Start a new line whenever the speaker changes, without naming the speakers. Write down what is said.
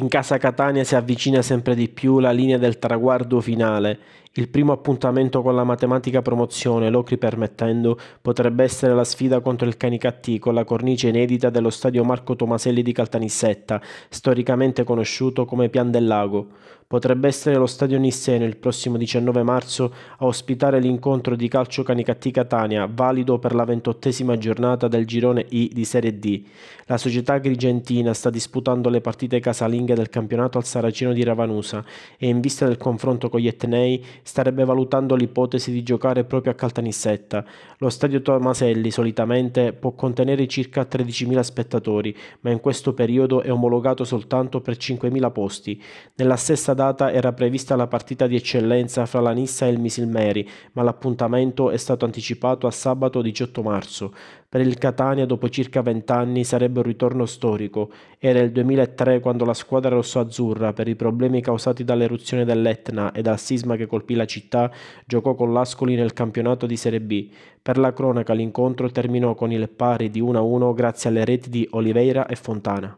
In casa Catania si avvicina sempre di più la linea del traguardo finale. Il primo appuntamento con la matematica promozione, Locri permettendo, potrebbe essere la sfida contro il Canicattì con la cornice inedita dello stadio Marco Tomaselli di Caltanissetta, storicamente conosciuto come Pian del Lago potrebbe essere lo Stadio Nisseno il prossimo 19 marzo a ospitare l'incontro di calcio Canicattì Catania, valido per la ventottesima giornata del girone I di Serie D. La società grigentina sta disputando le partite casalinghe del campionato al Saracino di Ravanusa e in vista del confronto con gli Etnei starebbe valutando l'ipotesi di giocare proprio a Caltanissetta. Lo Stadio Tomaselli solitamente può contenere circa 13.000 spettatori, ma in questo periodo è omologato soltanto per 5.000 posti. Nella stessa data era prevista la partita di eccellenza fra la Nissa e il Misilmeri, ma l'appuntamento è stato anticipato a sabato 18 marzo. Per il Catania dopo circa 20 anni sarebbe un ritorno storico. Era il 2003 quando la squadra rossoazzurra, per i problemi causati dall'eruzione dell'Etna e dal sisma che colpì la città, giocò con l'Ascoli nel campionato di Serie B. Per la cronaca l'incontro terminò con il pari di 1-1 grazie alle reti di Oliveira e Fontana.